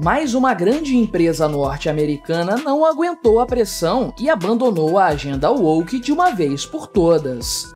Mas uma grande empresa norte-americana não aguentou a pressão e abandonou a agenda woke de uma vez por todas.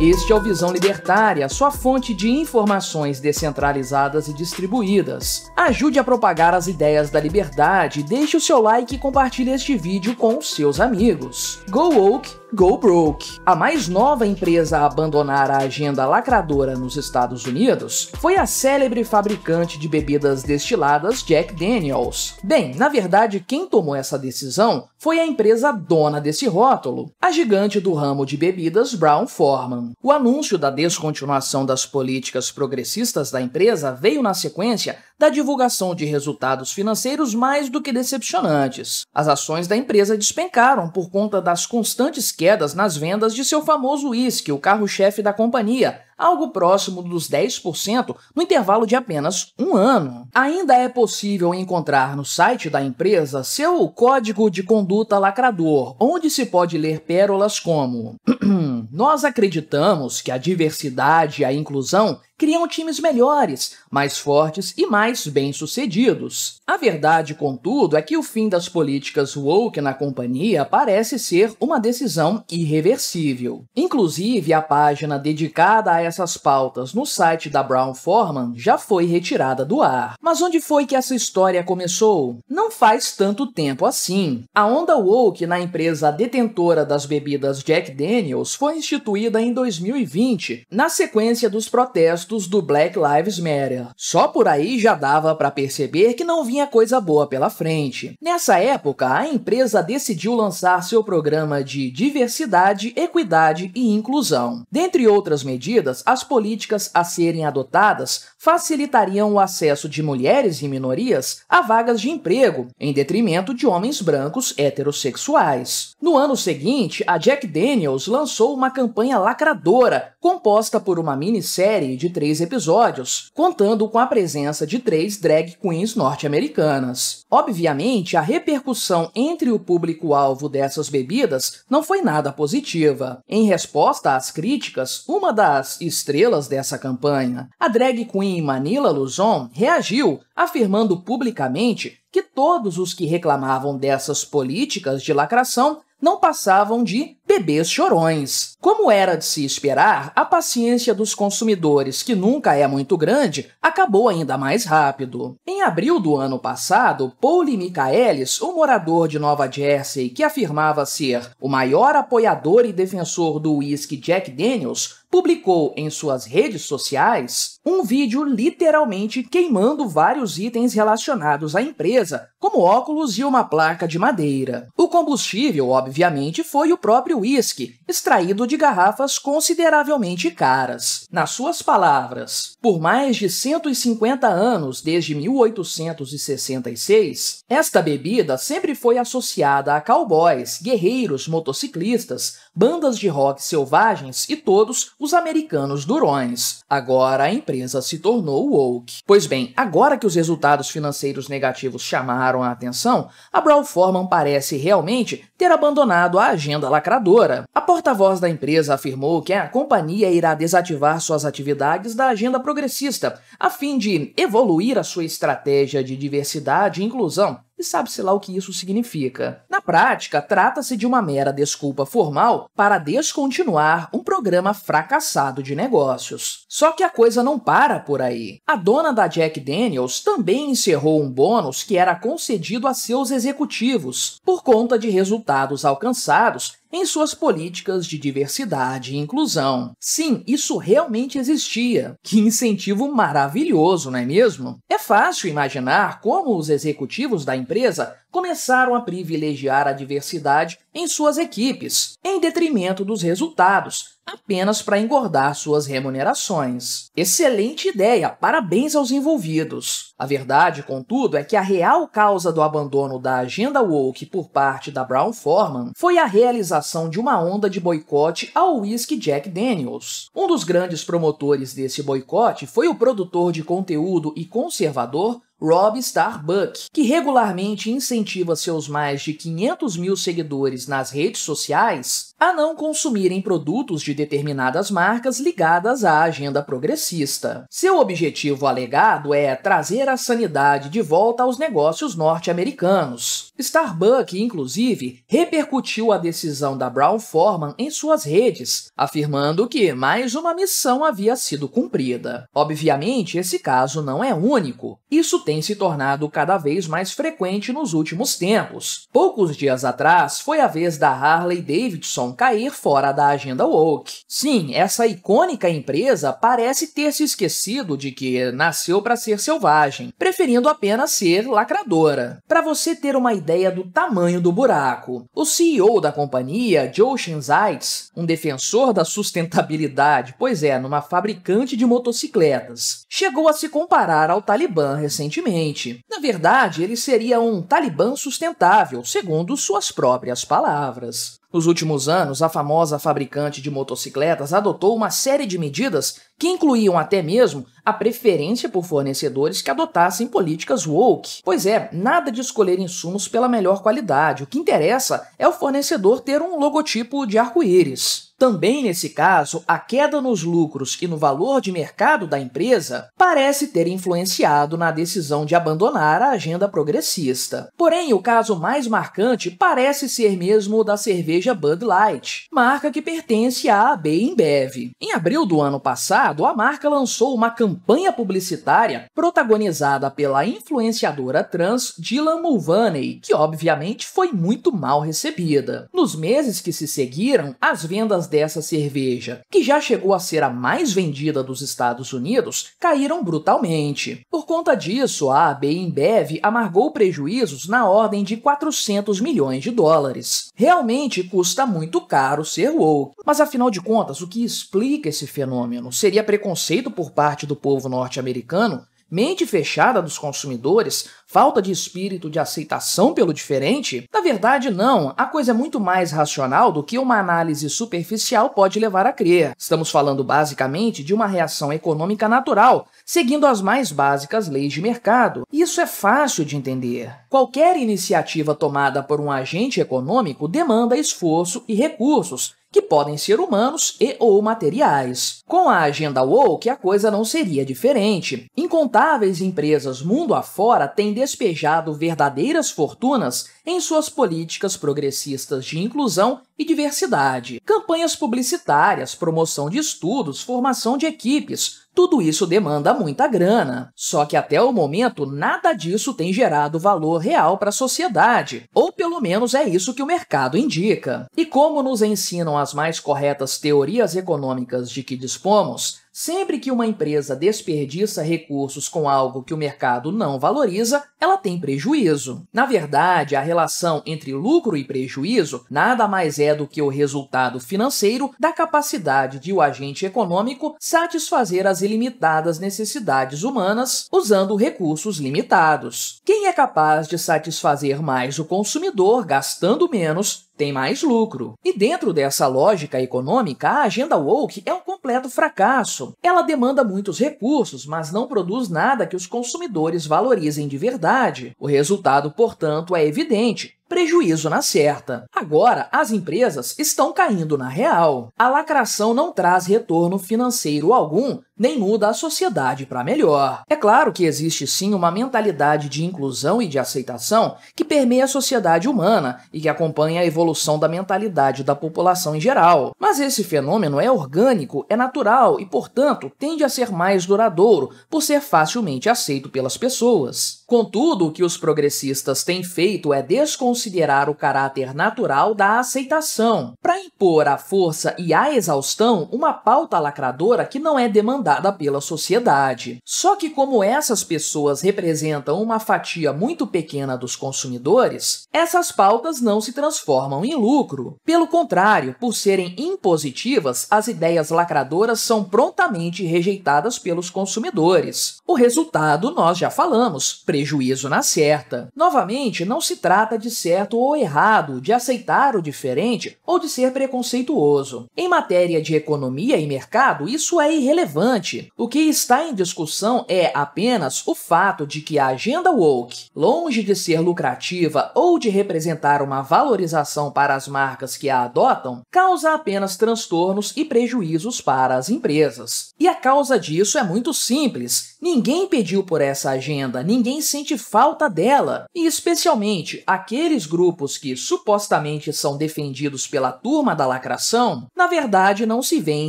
Este é o Visão Libertária, sua fonte de informações descentralizadas e distribuídas. Ajude a propagar as ideias da liberdade, deixe o seu like e compartilhe este vídeo com os seus amigos. Go Woke! Go Broke. A mais nova empresa a abandonar a agenda lacradora nos Estados Unidos foi a célebre fabricante de bebidas destiladas Jack Daniels. Bem, na verdade, quem tomou essa decisão foi a empresa dona desse rótulo, a gigante do ramo de bebidas Brown Forman. O anúncio da descontinuação das políticas progressistas da empresa veio na sequência da divulgação de resultados financeiros mais do que decepcionantes. As ações da empresa despencaram por conta das constantes quedas nas vendas de seu famoso uísque, o carro-chefe da companhia, algo próximo dos 10% no intervalo de apenas um ano. Ainda é possível encontrar no site da empresa seu código de conduta lacrador, onde se pode ler pérolas como: Nós acreditamos que a diversidade e a inclusão criam times melhores, mais fortes e mais bem-sucedidos. A verdade, contudo, é que o fim das políticas woke na companhia parece ser uma decisão irreversível. Inclusive, a página dedicada a essas pautas no site da Brown Forman já foi retirada do ar. Mas onde foi que essa história começou? Não faz tanto tempo assim. A onda woke na empresa detentora das bebidas Jack Daniels foi instituída em 2020, na sequência dos protestos do Black Lives Matter. Só por aí já dava para perceber que não vinha coisa boa pela frente. Nessa época, a empresa decidiu lançar seu programa de diversidade, equidade e inclusão. Dentre outras medidas, as políticas a serem adotadas facilitariam o acesso de mulheres e minorias a vagas de emprego, em detrimento de homens brancos heterossexuais. No ano seguinte, a Jack Daniels lançou uma campanha lacradora, composta por uma minissérie de três episódios, contando com a presença de três drag queens norte-americanas. Obviamente, a repercussão entre o público-alvo dessas bebidas não foi nada positiva. Em resposta às críticas, uma das estrelas dessa campanha. A drag queen Manila Luzon reagiu, afirmando publicamente que todos os que reclamavam dessas políticas de lacração não passavam de bebês chorões. Como era de se esperar, a paciência dos consumidores, que nunca é muito grande, acabou ainda mais rápido. Em abril do ano passado, Pauli Michaelis, um morador de Nova Jersey que afirmava ser o maior apoiador e defensor do uísque Jack Daniels, publicou em suas redes sociais um vídeo literalmente queimando vários itens relacionados à empresa, como óculos e uma placa de madeira. O combustível, obviamente, foi o próprio uísque, extraído de garrafas consideravelmente caras. Nas suas palavras, por mais de 150 anos desde 1866, esta bebida sempre foi associada a cowboys, guerreiros, motociclistas, bandas de rock selvagens e todos os americanos durões. Agora a empresa se tornou woke. Pois bem, agora que os resultados financeiros negativos chamaram a atenção, a Brawl Forman parece realmente ter abandonado a agenda lacradora. A porta-voz da empresa afirmou que a companhia irá desativar suas atividades da agenda progressista, a fim de evoluir a sua estratégia de diversidade e inclusão e sabe-se lá o que isso significa. Na prática, trata-se de uma mera desculpa formal para descontinuar um programa fracassado de negócios. Só que a coisa não para por aí. A dona da Jack Daniels também encerrou um bônus que era concedido a seus executivos por conta de resultados alcançados em suas políticas de diversidade e inclusão. Sim, isso realmente existia. Que incentivo maravilhoso, não é mesmo? É fácil imaginar como os executivos da empresa começaram a privilegiar a diversidade em suas equipes, em detrimento dos resultados, apenas para engordar suas remunerações. Excelente ideia, parabéns aos envolvidos. A verdade, contudo, é que a real causa do abandono da agenda woke por parte da Brown Forman foi a realização de uma onda de boicote ao whisky Jack Daniels. Um dos grandes promotores desse boicote foi o produtor de conteúdo e conservador Rob Starbuck, que regularmente incentiva seus mais de 500 mil seguidores nas redes sociais a não consumirem produtos de determinadas marcas ligadas à agenda progressista. Seu objetivo alegado é trazer a sanidade de volta aos negócios norte-americanos. Starbucks, inclusive, repercutiu a decisão da Brown-Forman em suas redes, afirmando que mais uma missão havia sido cumprida. Obviamente, esse caso não é único. Isso tem se tornado cada vez mais frequente nos últimos tempos. Poucos dias atrás, foi a vez da Harley Davidson discussão cair fora da agenda woke. Sim, essa icônica empresa parece ter se esquecido de que nasceu para ser selvagem, preferindo apenas ser lacradora. Para você ter uma ideia do tamanho do buraco, o CEO da companhia, Joe Zeitz, um defensor da sustentabilidade, pois é, numa fabricante de motocicletas, chegou a se comparar ao Talibã recentemente. Na verdade, ele seria um Talibã sustentável, segundo suas próprias palavras. Nos últimos anos, a famosa fabricante de motocicletas adotou uma série de medidas que incluíam até mesmo a preferência por fornecedores que adotassem políticas woke. Pois é, nada de escolher insumos pela melhor qualidade, o que interessa é o fornecedor ter um logotipo de arco-íris. Também nesse caso, a queda nos lucros e no valor de mercado da empresa parece ter influenciado na decisão de abandonar a agenda progressista. Porém, o caso mais marcante parece ser mesmo o da cerveja Bud Light, marca que pertence à AB InBev. Em abril do ano passado, a marca lançou uma campanha publicitária protagonizada pela influenciadora trans Dylan Mulvaney, que obviamente foi muito mal recebida. Nos meses que se seguiram, as vendas dessa cerveja, que já chegou a ser a mais vendida dos Estados Unidos, caíram brutalmente. Por conta disso, a AB InBev amargou prejuízos na ordem de 400 milhões de dólares. Realmente custa muito caro ser woke, mas afinal de contas, o que explica esse fenômeno? Seria preconceito por parte do povo norte-americano? Mente fechada dos consumidores, falta de espírito de aceitação pelo diferente? Na verdade, não. A coisa é muito mais racional do que uma análise superficial pode levar a crer. Estamos falando basicamente de uma reação econômica natural, seguindo as mais básicas leis de mercado. Isso é fácil de entender. Qualquer iniciativa tomada por um agente econômico demanda esforço e recursos, que podem ser humanos e ou materiais. Com a agenda woke, a coisa não seria diferente. Incontáveis empresas mundo afora têm despejado verdadeiras fortunas em suas políticas progressistas de inclusão e diversidade. Campanhas publicitárias, promoção de estudos, formação de equipes, tudo isso demanda muita grana, só que até o momento nada disso tem gerado valor real para a sociedade, ou pelo menos é isso que o mercado indica. E como nos ensinam as mais corretas teorias econômicas de que dispomos, Sempre que uma empresa desperdiça recursos com algo que o mercado não valoriza, ela tem prejuízo. Na verdade, a relação entre lucro e prejuízo nada mais é do que o resultado financeiro da capacidade de o agente econômico satisfazer as ilimitadas necessidades humanas usando recursos limitados. Quem é capaz de satisfazer mais o consumidor gastando menos tem mais lucro. E dentro dessa lógica econômica, a agenda woke é um completo fracasso ela demanda muitos recursos, mas não produz nada que os consumidores valorizem de verdade. O resultado, portanto, é evidente prejuízo na certa. Agora, as empresas estão caindo na real. A lacração não traz retorno financeiro algum nem muda a sociedade para melhor. É claro que existe sim uma mentalidade de inclusão e de aceitação que permeia a sociedade humana e que acompanha a evolução da mentalidade da população em geral. Mas esse fenômeno é orgânico, é natural e, portanto, tende a ser mais duradouro por ser facilmente aceito pelas pessoas. Contudo, o que os progressistas têm feito é desconsiderar o caráter natural da aceitação para impor à força e à exaustão uma pauta lacradora que não é demandada demandada pela sociedade. Só que, como essas pessoas representam uma fatia muito pequena dos consumidores, essas pautas não se transformam em lucro. Pelo contrário, por serem impositivas, as ideias lacradoras são prontamente rejeitadas pelos consumidores. O resultado nós já falamos: prejuízo na certa. Novamente, não se trata de certo ou errado, de aceitar o diferente ou de ser preconceituoso. Em matéria de economia e mercado, isso é irrelevante o que está em discussão é apenas o fato de que a agenda woke, longe de ser lucrativa ou de representar uma valorização para as marcas que a adotam, causa apenas transtornos e prejuízos para as empresas. E a causa disso é muito simples. Ninguém pediu por essa agenda, ninguém sente falta dela. E especialmente aqueles grupos que supostamente são defendidos pela turma da lacração, na verdade não se veem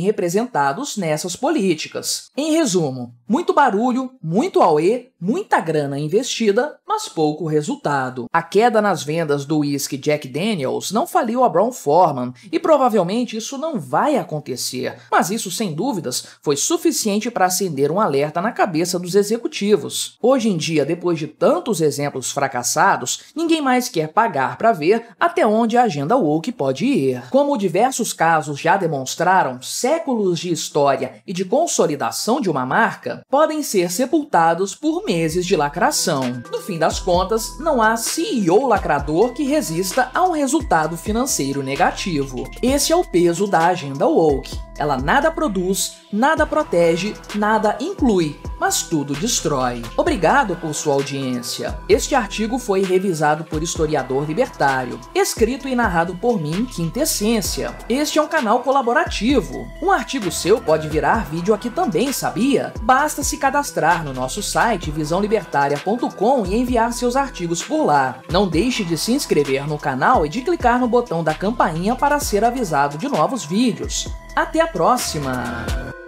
representados nessas políticas. Em resumo, muito barulho, muito auê, muita grana investida, mas pouco resultado. A queda nas vendas do whisky Jack Daniels não faliu a Brown Forman e provavelmente isso não vai acontecer, mas isso sem dúvidas foi suficiente para acender um alerta na cabeça dos executivos. Hoje em dia, depois de tantos exemplos fracassados, ninguém mais quer pagar para ver até onde a agenda woke pode ir. Como diversos casos já demonstraram, séculos de história e de consolidação consolidação de uma marca podem ser sepultados por meses de lacração. No fim das contas, não há CEO lacrador que resista a um resultado financeiro negativo. Esse é o peso da agenda woke. Ela nada produz, nada protege, nada inclui mas tudo destrói. Obrigado por sua audiência. Este artigo foi revisado por historiador libertário, escrito e narrado por mim, Quinta Essência. Este é um canal colaborativo. Um artigo seu pode virar vídeo aqui também, sabia? Basta se cadastrar no nosso site visãolibertaria.com e enviar seus artigos por lá. Não deixe de se inscrever no canal e de clicar no botão da campainha para ser avisado de novos vídeos. Até a próxima!